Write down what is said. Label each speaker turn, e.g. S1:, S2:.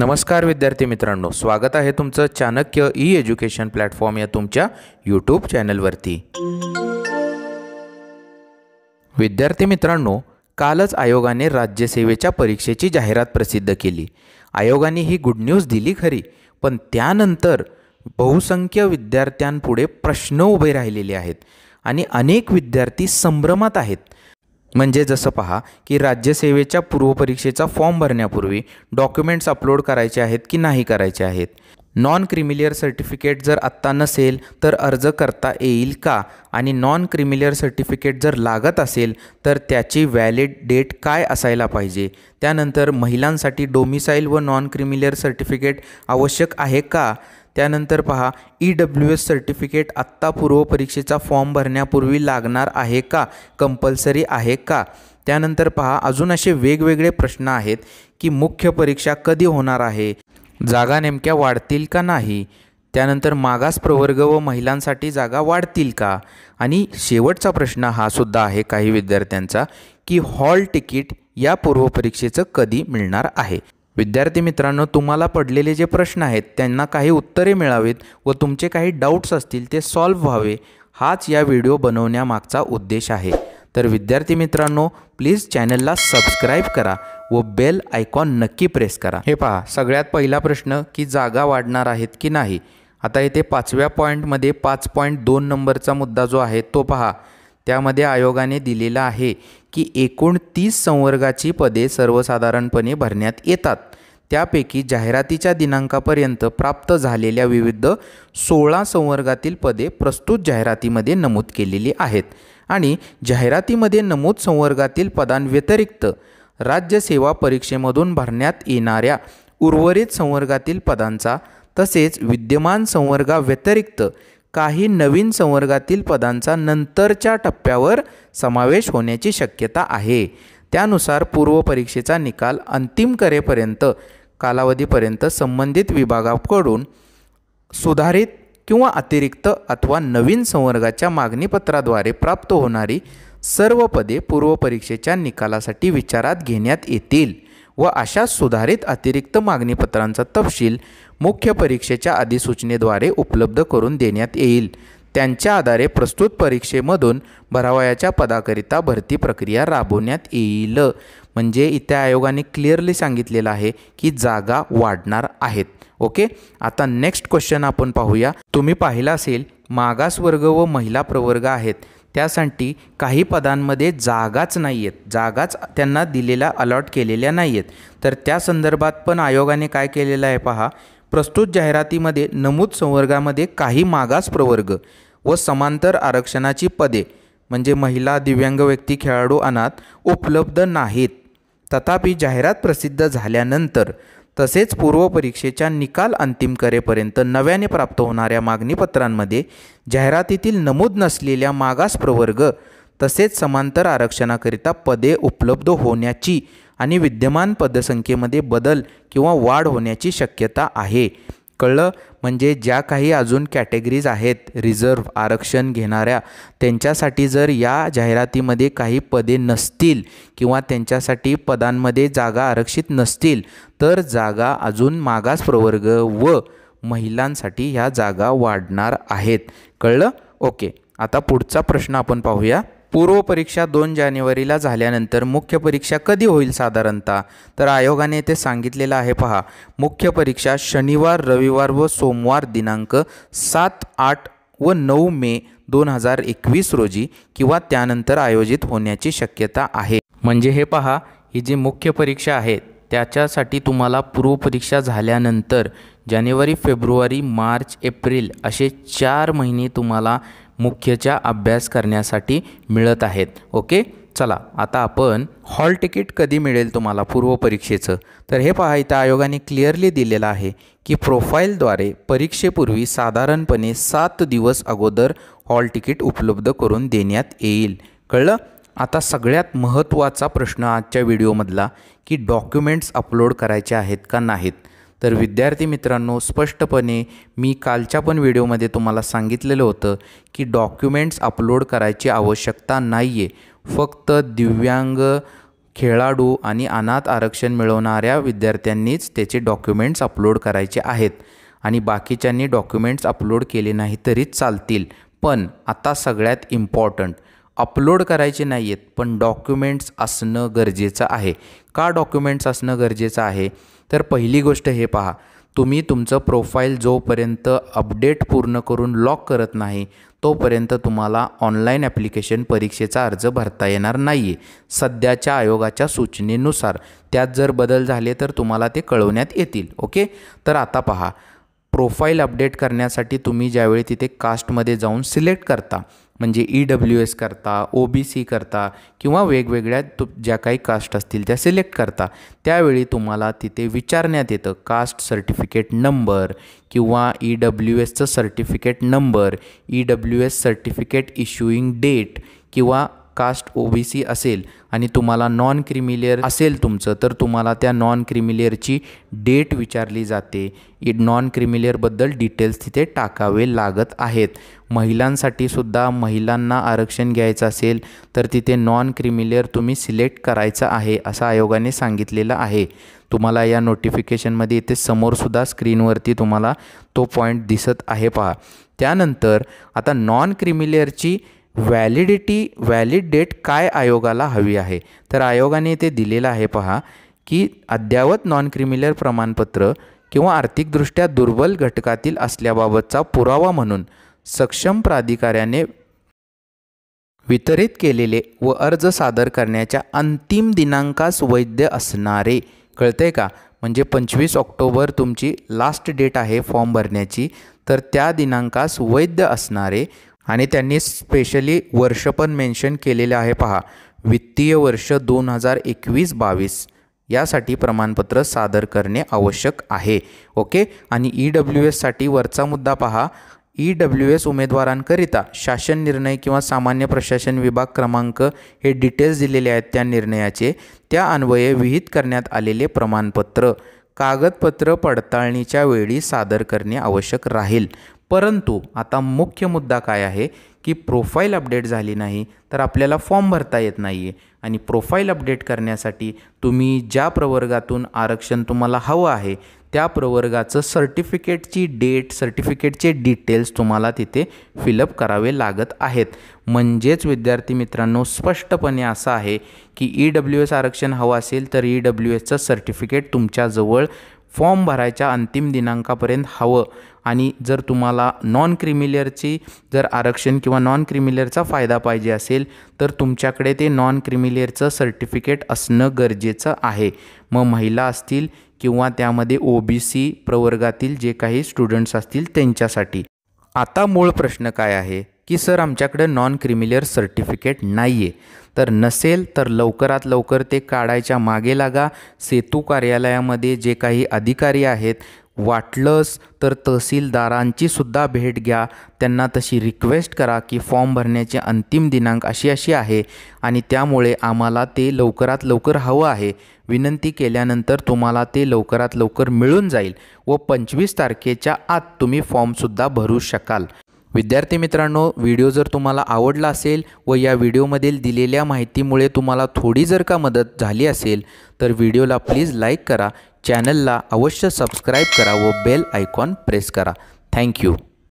S1: नमस्कार विद्यार्थी मित्रांनो स्वागत आहे तुमचं चाणक्य ई एज्युकेशन प्लॅटफॉर्म या तुमच्या यूट्यूब चॅनलवरती विद्यार्थी मित्रांनो कालच आयोगाने राज्यसेवेच्या परीक्षेची जाहिरात प्रसिद्ध केली आयोगाने ही गुड न्यूज दिली खरी पण त्यानंतर बहुसंख्य विद्यार्थ्यांपुढे प्रश्न उभे राहिलेले आहेत आणि अनेक विद्यार्थी संभ्रमात आहेत म्हणजे जसं पहा की राज्यसेवेच्या पूर्वपरीक्षेचा फॉर्म भरण्यापूर्वी डॉक्युमेंट्स अपलोड करायचे आहेत की नाही करायचे आहेत नॉन क्रिमिलियर सर्टिफिकेट जर आत्ता नसेल तर अर्ज करता येईल का आणि नॉन क्रिमिलियर सर्टिफिकेट जर लागत असेल तर त्याची व्हॅलिड डेट काय असायला पाहिजे त्यानंतर महिलांसाठी डोमिसाईल व नॉन क्रिमिलियर सर्टिफिकेट आवश्यक आहे का त्यानंतर पहा ई डब्ल्यू एस सर्टिफिकेट आत्ता पूर्वपरीक्षेचा फॉर्म भरण्यापूर्वी लागणार आहे का कंपल्सरी आहे का त्यानंतर पहा अजून असे वेगवेगळे प्रश्न आहेत की मुख्य परीक्षा कधी होणार आहे जागा नेमक्या वाढतील का नाही त्यानंतर मागास प्रवर्ग व महिलांसाठी जागा वाढतील का आणि शेवटचा प्रश्न हा सुद्धा आहे काही विद्यार्थ्यांचा की हॉल तिकीट या पूर्वपरीक्षेचं कधी मिळणार आहे विद्यार्थी मित्रांनो तुम्हाला पडलेले जे प्रश्न आहेत त्यांना काही उत्तरे मिळावीत व तुमचे काही डाऊट्स असतील ते सॉल्व्ह व्हावे हाच या व्हिडिओ बनवण्यामागचा उद्देश आहे तर विद्यार्थी मित्रांनो प्लीज चॅनलला सबस्क्राईब करा व बेल आयकॉन नक्की प्रेस करा हे पहा सगळ्यात पहिला प्रश्न की जागा वाढणार आहेत की नाही आता इथे पाचव्या पॉईंटमध्ये पाच पॉईंट दोन नंबरचा मुद्दा जो आहे तो पहा त्यामध्ये आयोगाने दिलेला आहे की एकूण तीस संवर्गाची पदे सर्वसाधारणपणे भरण्यात येतात त्यापैकी जाहिरातीच्या दिनांकापर्यंत प्राप्त झालेल्या विविध सोळा संवर्गातील पदे प्रस्तुत जाहिरातीमध्ये नमूद केलेली आहेत आणि जाहिरातीमध्ये नमूद संवर्गातील पदांव्यतिरिक्त राज्यसेवा परीक्षेमधून भरण्यात येणाऱ्या उर्वरित संवर्गातील पदांचा तसेच विद्यमान संवर्गाव्यतिरिक्त काही नवीन संवर्गातील पदांचा नंतरच्या टप्प्यावर समावेश होण्याची शक्यता आहे त्यानुसार पूर्व परीक्षेचा निकाल अंतिम करेपर्यंत कालावधीपर्यंत संबंधित विभागाकडून सुधारित किंवा अतिरिक्त अथवा नवीन संवर्गाच्या मागणीपत्राद्वारे प्राप्त होणारी सर्व पदे पूर्वपरीक्षेच्या निकालासाठी विचारात घेण्यात येतील व अशा सुधारित अतिरिक्त मागणीपत्रांचा तपशील मुख्य परीक्षेच्या अधिसूचनेद्वारे उपलब्ध करून देण्यात येईल त्यांच्या आधारे प्रस्तुत परीक्षेमधून भरावयाच्या पदाकरिता भरती प्रक्रिया राबवण्यात येईल म्हणजे इथे आयोगाने क्लिअरली सांगितलेलं आहे की जागा वाढणार आहेत ओके आता नेक्स्ट क्वेश्चन आपण पाहूया तुम्ही पाहिला असेल मागास वर्ग व महिला प्रवर्ग आहेत त्यासाठी काही पदांमध्ये जागाच नाही आहेत जागाच त्यांना दिलेल्या अलॉट केलेल्या नाही आहेत तर त्या संदर्भात पण आयोगाने काय केलेलं आहे पहा प्रस्तुत जाहिरातीमध्ये नमूद संवर्गामध्ये काही मागास प्रवर्ग व समांतर आरक्षणाची पदे म्हणजे महिला दिव्यांग व्यक्ती खेळाडू अनाथ उपलब्ध नाहीत तथापि जाहिरात प्रसिद्ध झाल्यानंतर तसेच पूर्वपरीक्षेच्या निकाल अंतिम करेपर्यंत नव्याने प्राप्त होणाऱ्या मागणीपत्रांमध्ये जाहिरातीतील नमूद नसलेल्या मागास प्रवर्ग तसेच समांतर आरक्षणाकरिता पदे उपलब्ध होण्याची आणि विद्यमान पदसंख्येमध्ये बदल किंवा वाढ होण्याची शक्यता आहे कळलं म्हणजे ज्या काही अजून कॅटेगरीज आहेत रिझर्व आरक्षण घेणाऱ्या त्यांच्यासाठी जर या जाहिरातीमध्ये काही पदे नसतील किंवा त्यांच्यासाठी पदांमध्ये जागा आरक्षित नसतील तर जागा अजून मागास प्रवर्ग व महिलांसाठी ह्या जागा वाढणार आहेत कळलं ओके आता पुढचा प्रश्न आपण पाहूया पूर्वपरीक्षा दोन जानेवारीला झाल्यानंतर मुख्य परीक्षा कधी होईल साधारणतः तर आयोगाने ते सांगितलेलं आहे पहा मुख्य परीक्षा शनिवार रविवार व सोमवार दिनांक सात आठ व नऊ मे दोन हजार एकवीस रोजी किंवा त्यानंतर आयोजित होण्याची शक्यता आहे म्हणजे हे पहा ही जी मुख्य परीक्षा आहे त्याच्यासाठी तुम्हाला पूर्वपरीक्षा झाल्यानंतर जानेवारी फेब्रुवारी मार्च एप्रिल असे चार महिने तुम्हाला मुख्यच्या अभ्यास करण्यासाठी मिळत आहेत ओके चला आता आपण हॉल तिकीट कधी मिळेल तुम्हाला पूर्व परीक्षेचं तर हे पहा इथं आयोगाने क्लिअरली दिलेलं आहे की प्रोफाईलद्वारे परीक्षेपूर्वी साधारणपणे सात दिवस अगोदर हॉल तिकीट उपलब्ध करून देण्यात येईल कळलं आता सगळ्यात महत्त्वाचा प्रश्न आजच्या व्हिडिओमधला की डॉक्युमेंट्स अपलोड करायचे आहेत का नाहीत तर विद्यार्थी मित्रांनो स्पष्टपणे मी कालच्या पण व्हिडिओमध्ये तुम्हाला सांगितलेलं होतं की डॉक्युमेंट्स अपलोड करायची आवश्यकता नाही आहे फक्त दिव्यांग खेळाडू आणि अनाथ आरक्षण मिळवणाऱ्या विद्यार्थ्यांनीच त्याचे डॉक्युमेंट्स अपलोड करायचे आहेत आणि बाकीच्यांनी डॉक्युमेंट्स अपलोड केले नाही तरी चालतील पण आता सगळ्यात इम्पॉर्टंट अपलोड करायचे नाही आहेत पण डॉक्युमेंट्स असणं गरजेचं आहे का डॉक्युमेंट्स असणं गरजेचं आहे तर पहिली गोष्ट हे पहा तुम्ही तुमचं प्रोफाईल जोपर्यंत अपडेट पूर्ण करून लॉक करत नाही तोपर्यंत तुम्हाला ऑनलाईन ॲप्लिकेशन परीक्षेचा अर्ज भरता येणार नाही आहे सध्याच्या आयोगाच्या सूचनेनुसार त्यात जर बदल झाले तर तुम्हाला ते कळवण्यात येतील ओके तर आता पहा प्रोफाईल अपडेट करण्यासाठी तुम्ही ज्यावेळी तिथे कास्टमध्ये जाऊन सिलेक्ट करता म्हणजे ई डब्ल्यू एस करता ओ बी सी करता किंवा वेगवेगळ्या तु ज्या काही कास्ट असतील त्या सिलेक्ट करता त्यावेळी तुम्हाला तिथे विचारण्यात येतं कास्ट सर्टिफिकेट नंबर किंवा ई डब्ल्यू एसचं certificate number E W S certificate issuing date किंवा कास्ट ओबीसी असेल आणि तुम्हाला नॉन क्रिमिलेअर असेल तुमचं तर तुम्हाला त्या नॉन क्रिमिलेअरची डेट विचारली जाते नॉन क्रिमिलेअरबद्दल डिटेल्स तिथे टाकावे लागत आहेत महिलांसाठी सुद्धा महिलांना आरक्षण घ्यायचं असेल तर तिथे नॉन क्रिमिलेअर तुम्ही सिलेक्ट करायचं आहे असं आयोगाने सांगितलेलं आहे तुम्हाला या नोटिफिकेशनमध्ये इथे समोरसुद्धा स्क्रीनवरती तुम्हाला तो पॉईंट दिसत आहे पहा त्यानंतर आता नॉन क्रिमिलेअरची व्हॅलिडिटी व्हॅलिड डेट काय आयोगाला हवी आहे तर आयोगाने ते दिलेलं आहे पहा की अद्यावत नॉन क्रिमिनल प्रमाणपत्र किंवा आर्थिकदृष्ट्या दुर्बल घटकातील असल्याबाबतचा पुरावा म्हणून सक्षम प्राधिकाऱ्याने वितरित केलेले व अर्ज सादर करण्याच्या अंतिम दिनांकास वैध असणारे कळते का म्हणजे पंचवीस ऑक्टोबर तुमची लास्ट डेट आहे फॉर्म भरण्याची तर त्या दिनांकास वैध असणारे आणि त्यांनी स्पेशली वर्ष पण मेन्शन केलेले आहे पहा वित्तीय वर्ष दोन हजार एकवीस बावीस यासाठी प्रमाणपत्र सादर करणे आवश्यक आहे ओके आणि ई e डब्ल्यू एससाठी वरचा मुद्दा पहा ई डब्ल्यू एस उमेदवारांकरिता शासन निर्णय किंवा सामान्य प्रशासन विभाग क्रमांक हे डिटेल्स दिलेले आहेत त्या निर्णयाचे त्या अन्वये विहित करण्यात आलेले प्रमाणपत्र कागदपत्र पडताळणीच्या वेळी सादर करणे आवश्यक राहील परंतु आता मुख्य मुद्दा काय आहे की प्रोफाईल अपडेट झाली नाही तर आपल्याला फॉर्म भरता येत नाही आहे आणि प्रोफाईल अपडेट करण्यासाठी तुम्ही ज्या प्रवर्गातून आरक्षण तुम्हाला हवं आहे त्या प्रवर्गाचं सर्टिफिकेटची डेट सर्टिफिकेटचे डिटेल्स तुम्हाला तिथे फिलअप करावे लागत आहेत म्हणजेच विद्यार्थी मित्रांनो स्पष्टपणे असं आहे की ई डब्ल्यू एस आरक्षण हवं असेल तर ई e डब्ल्यू एसचं सर्टिफिकेट तुमच्याजवळ फॉर्म भरायच्या अंतिम दिनांकापर्यंत हवं आणि जर तुम्हाला नॉन क्रिमिलियरची जर आरक्षण किंवा नॉन क्रिमिलियरचा फायदा पाहिजे असेल तर तुमच्याकडे ते नॉन क्रिमिलियरचं सर्टिफिकेट असणं गरजेचं आहे मग महिला असतील किंवा त्यामध्ये ओ बी सी प्रवर्गातील जे काही स्टुडंट्स असतील त्यांच्यासाठी आता मूळ प्रश्न काय आहे की सर आमच्याकडे नॉन क्रिमिलियर सर्टिफिकेट नाही आहे तर नसेल तर लवकरात लवकर ते काढायच्या मागे लागा सेतू कार्यालयामध्ये जे काही अधिकारी आहेत वाटलंच तर तहसीलदारांचीसुद्धा सुद्धा भेट घ्या त्यांना तशी रिक्वेस्ट करा की फॉर्म भरण्याचे अंतिम दिनांक अशी अशी आहे आणि त्यामुळे आम्हाला ते लवकरात लवकर हवं आहे विनंती केल्यानंतर तुम्हाला ते लवकरात लवकर मिळून जाईल व पंचवीस तारखेच्या आत तुम्ही फॉर्मसुद्धा भरू शकाल विद्यार्थी मित्रांनो व्हिडिओ जर तुम्हाला आवडला असेल व या व्हिडिओमधील दिलेल्या माहितीमुळे तुम्हाला थोडी जर का मदत झाली असेल तर व्हिडिओला प्लीज लाईक करा चॅनलला अवश्य सबस्क्राईब करा व बेल आयकॉन प्रेस करा थँक्यू